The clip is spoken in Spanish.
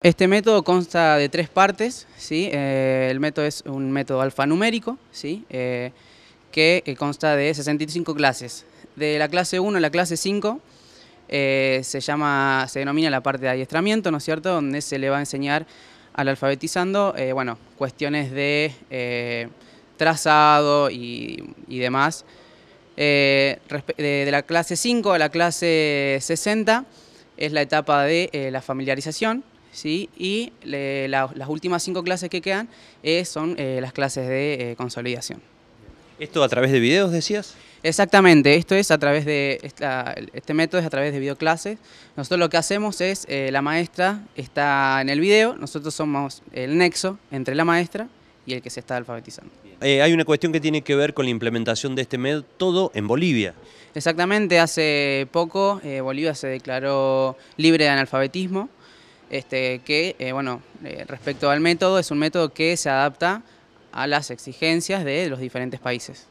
Este método consta de tres partes, ¿sí? Eh, el método es un método alfanumérico, ¿sí? Eh, que eh, consta de 65 clases. De la clase 1 a la clase 5 se, llama, se denomina la parte de adiestramiento, ¿no es cierto?, donde se le va a enseñar al alfabetizando, bueno, cuestiones de trazado y, demás. de la clase 5 a la clase 60 es la etapa de la familiarización, ¿sí? y las últimas cinco clases que quedan eh, son eh, las clases de eh, consolidación. ¿Esto a través de videos decías? Exactamente, esto es a través de este método es a través de videoclases. Nosotros lo que hacemos es la maestra está en el video, nosotros somos el nexo entre la maestra y el que se está alfabetizando. hay una cuestión que tiene que ver con la implementación de este método en Bolivia. Exactamente, hace poco Bolivia se declaró libre de analfabetismo este, que, eh, bueno, eh, respecto al método, es un método que se adapta a las exigencias de los diferentes países.